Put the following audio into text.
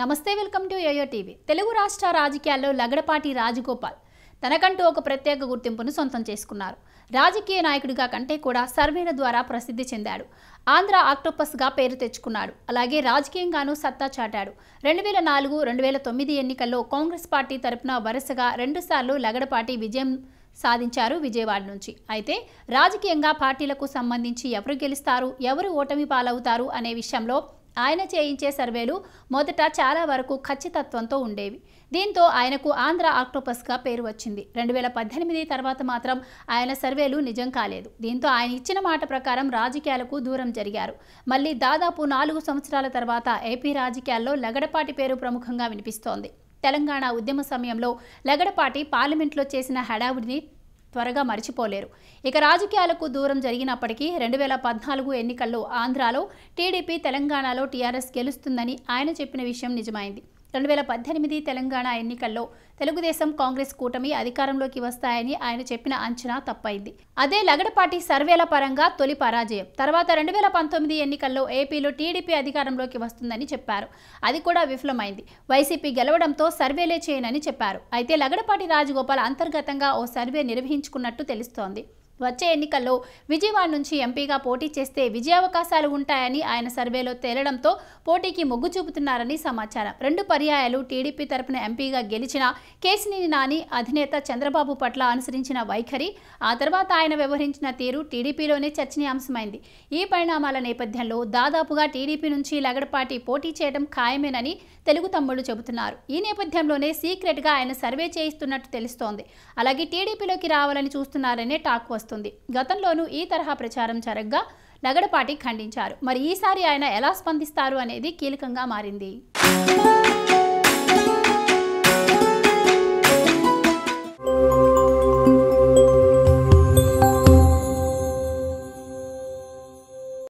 నమస్తే welcome to ఏయో TV Telugu రాష్ట్ర రాజకీయాల్లో లగడపాటి రాజగోపాల్ తనకంటూ ఒక ప్రత్యేక గుర్తింపును సొంతం చేసుకున్నారు రాజకీయ నాయకుడిగా కంటే కూడా సర్వేల ద్వారా ప్రసిద్ధి చెందాడు ఆంధ్ర ఆక్టోపస్గా పేరు తెచ్చుకున్నాడు అలాగే రాజకీయంగానూ సత్తా చాటాడు రెండు వేల నాలుగు రెండు వేల తొమ్మిది ఎన్నికల్లో కాంగ్రెస్ పార్టీ తరపున వరుసగా రెండుసార్లు లగడపాటి విజయం సాధించారు విజయవాడ నుంచి అయితే రాజకీయంగా పార్టీలకు సంబంధించి ఎవరు గెలుస్తారు ఎవరు ఓటమి పాలవుతారు అనే విషయంలో ఆయన చేయించే సర్వేలు మొదట చాలా వరకు ఖచ్చితత్వంతో ఉండేవి దీంతో ఆయనకు ఆంధ్ర ఆక్టోపస్గా పేరు వచ్చింది రెండు వేల పద్దెనిమిది తర్వాత మాత్రం ఆయన సర్వేలు నిజం కాలేదు దీంతో ఆయన ఇచ్చిన మాట ప్రకారం రాజకీయాలకు దూరం జరిగారు మళ్ళీ దాదాపు నాలుగు సంవత్సరాల తర్వాత ఏపీ రాజకీయాల్లో లగడపాటి పేరు ప్రముఖంగా వినిపిస్తోంది తెలంగాణ ఉద్యమ సమయంలో లగడపాటి పార్లమెంట్లో చేసిన హడావుడిని త్వరగా మరిచిపోలేరు ఇక రాజకీయాలకు దూరం జరిగినప్పటికీ రెండు వేల పద్నాలుగు ఎన్నికల్లో ఆంధ్రాలో టీడీపీ తెలంగాణలో టీఆర్ఎస్ గెలుస్తుందని ఆయన చెప్పిన విషయం నిజమైంది రెండు వేల పద్దెనిమిది తెలంగాణ ఎన్నికల్లో తెలుగుదేశం కాంగ్రెస్ కూటమి అధికారంలోకి వస్తాయని ఆయన చెప్పిన అంచనా తప్పైంది అదే లగడపాటి సర్వేల పరంగా తొలి పరాజయం తర్వాత రెండు వేల పంతొమ్మిది ఎన్నికల్లో ఏపీలో టీడీపీ అధికారంలోకి వస్తుందని చెప్పారు అది కూడా విఫలమైంది వైసీపీ గెలవడంతో సర్వేలే చేయనని చెప్పారు అయితే లగడపాటి రాజగోపాల్ అంతర్గతంగా ఓ సర్వే నిర్వహించుకున్నట్టు తెలుస్తోంది వచ్చే ఎన్నికల్లో విజయవాడ నుంచి ఎంపీగా పోటీ చేస్తే విజయావకాశాలు ఉంటాయని ఆయన సర్వేలో తేలడంతో పోటీకి మొగ్గు చూపుతున్నారని సమాచారం రెండు పర్యాయాలు టీడీపీ తరఫున ఎంపీగా గెలిచిన కేశినేని నాని అధినేత చంద్రబాబు పట్ల అనుసరించిన వైఖరి ఆ తర్వాత ఆయన వ్యవహరించిన తీరు టీడీపీలోనే చర్చనీయాంశమైంది ఈ పరిణామాల నేపథ్యంలో దాదాపుగా టీడీపీ నుంచి లగడపాటి పోటీ చేయడం ఖాయమేనని తెలుగు తమ్ముళ్లు చెబుతున్నారు ఈ నేపథ్యంలోనే సీక్రెట్గా ఆయన సర్వే చేయిస్తున్నట్టు తెలుస్తోంది అలాగే టీడీపీలోకి రావాలని చూస్తున్నారనే టాక్ వస్తుంది వస్తుంది గతంలోనూ ఈ తరహా ప్రచారం జరగ్గా నగడపాటి ఖండించారు మరి ఈసారి ఆయన ఎలా స్పందిస్తారు అనేది కీలకంగా మారింది